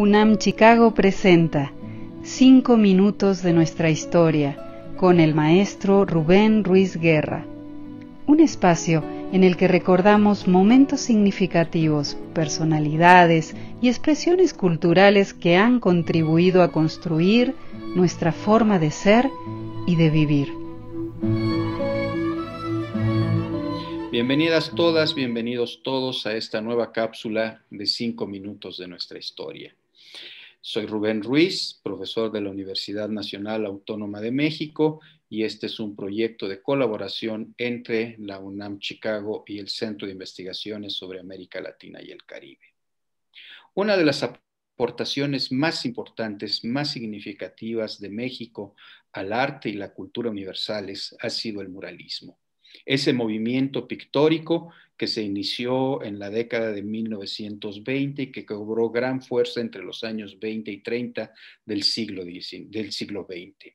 UNAM Chicago presenta Cinco minutos de nuestra historia con el maestro Rubén Ruiz Guerra. Un espacio en el que recordamos momentos significativos, personalidades y expresiones culturales que han contribuido a construir nuestra forma de ser y de vivir. Bienvenidas todas, bienvenidos todos a esta nueva cápsula de cinco minutos de nuestra historia. Soy Rubén Ruiz, profesor de la Universidad Nacional Autónoma de México y este es un proyecto de colaboración entre la UNAM Chicago y el Centro de Investigaciones sobre América Latina y el Caribe. Una de las aportaciones más importantes, más significativas de México al arte y la cultura universales ha sido el muralismo, ese movimiento pictórico que se inició en la década de 1920 y que cobró gran fuerza entre los años 20 y 30 del siglo, del siglo XX.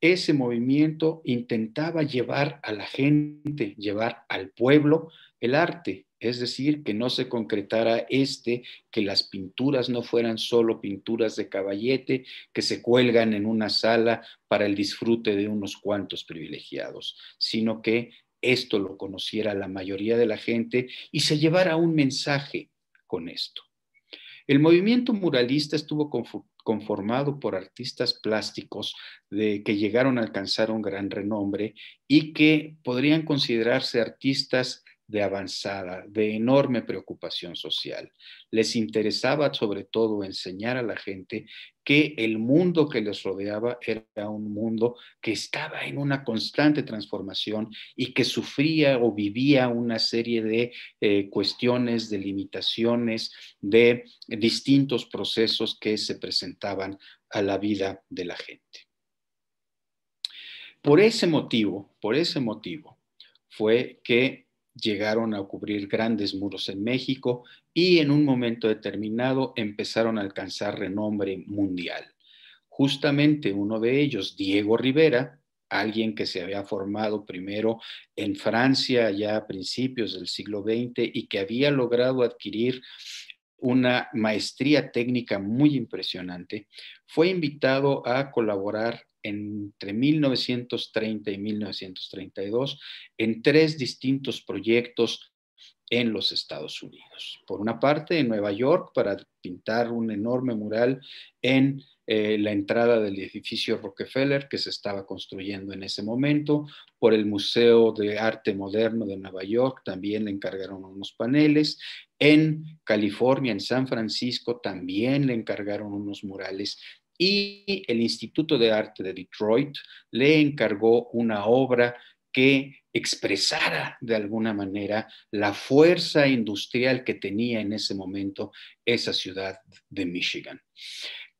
Ese movimiento intentaba llevar a la gente, llevar al pueblo el arte, es decir, que no se concretara este, que las pinturas no fueran solo pinturas de caballete que se cuelgan en una sala para el disfrute de unos cuantos privilegiados, sino que esto lo conociera la mayoría de la gente y se llevara un mensaje con esto. El movimiento muralista estuvo conformado por artistas plásticos de, que llegaron a alcanzar un gran renombre y que podrían considerarse artistas de avanzada, de enorme preocupación social. Les interesaba sobre todo enseñar a la gente que el mundo que les rodeaba era un mundo que estaba en una constante transformación y que sufría o vivía una serie de eh, cuestiones, de limitaciones, de distintos procesos que se presentaban a la vida de la gente. Por ese motivo, por ese motivo, fue que llegaron a cubrir grandes muros en México y en un momento determinado empezaron a alcanzar renombre mundial. Justamente uno de ellos, Diego Rivera, alguien que se había formado primero en Francia ya a principios del siglo XX y que había logrado adquirir una maestría técnica muy impresionante, fue invitado a colaborar entre 1930 y 1932 en tres distintos proyectos en los Estados Unidos. Por una parte, en Nueva York, para pintar un enorme mural en eh, la entrada del edificio Rockefeller que se estaba construyendo en ese momento, por el Museo de Arte Moderno de Nueva York también le encargaron unos paneles, en California, en San Francisco, también le encargaron unos murales y el Instituto de Arte de Detroit le encargó una obra que expresara de alguna manera la fuerza industrial que tenía en ese momento esa ciudad de Michigan.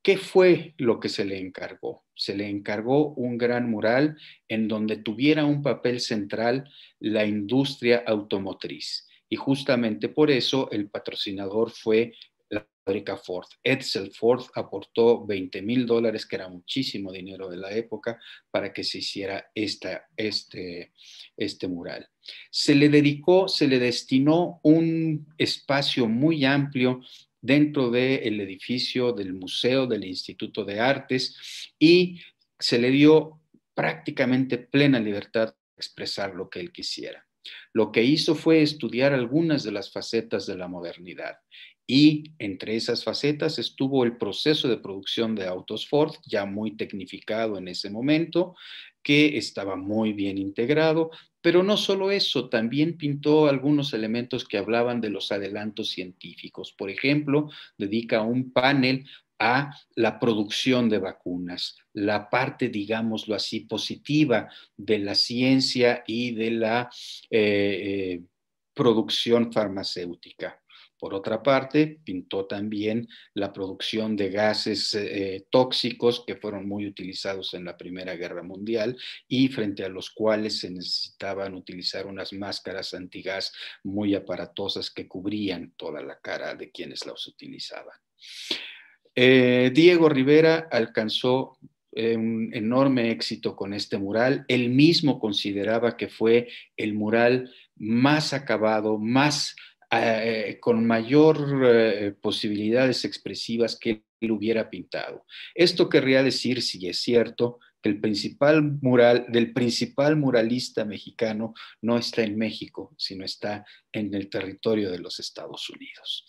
¿Qué fue lo que se le encargó? Se le encargó un gran mural en donde tuviera un papel central la industria automotriz y justamente por eso el patrocinador fue la fábrica Ford. Edsel Ford aportó 20 mil dólares, que era muchísimo dinero de la época, para que se hiciera este, este mural. Se le dedicó, se le destinó un espacio muy amplio dentro del edificio del Museo del Instituto de Artes y se le dio prácticamente plena libertad de expresar lo que él quisiera. Lo que hizo fue estudiar algunas de las facetas de la modernidad y entre esas facetas estuvo el proceso de producción de autos Ford, ya muy tecnificado en ese momento, que estaba muy bien integrado, pero no solo eso, también pintó algunos elementos que hablaban de los adelantos científicos. Por ejemplo, dedica un panel a la producción de vacunas, la parte, digámoslo así, positiva de la ciencia y de la eh, eh, producción farmacéutica. Por otra parte, pintó también la producción de gases eh, tóxicos que fueron muy utilizados en la Primera Guerra Mundial y frente a los cuales se necesitaban utilizar unas máscaras antigas muy aparatosas que cubrían toda la cara de quienes las utilizaban. Eh, Diego Rivera alcanzó eh, un enorme éxito con este mural. Él mismo consideraba que fue el mural más acabado, más eh, con mayor posibilidades expresivas que él hubiera pintado. Esto querría decir, si es cierto, que el principal mural del principal muralista mexicano no está en México, sino está en el territorio de los Estados Unidos.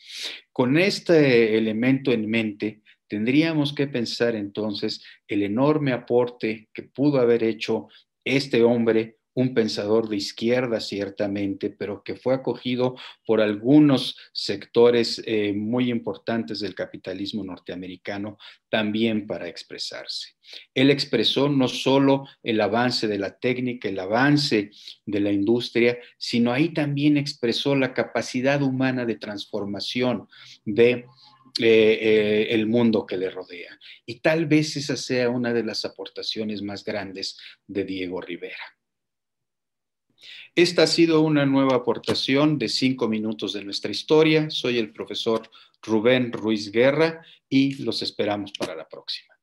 Con este elemento en mente, tendríamos que pensar entonces el enorme aporte que pudo haber hecho este hombre un pensador de izquierda, ciertamente, pero que fue acogido por algunos sectores eh, muy importantes del capitalismo norteamericano también para expresarse. Él expresó no solo el avance de la técnica, el avance de la industria, sino ahí también expresó la capacidad humana de transformación de eh, eh, el mundo que le rodea. Y tal vez esa sea una de las aportaciones más grandes de Diego Rivera. Esta ha sido una nueva aportación de cinco minutos de nuestra historia. Soy el profesor Rubén Ruiz Guerra y los esperamos para la próxima.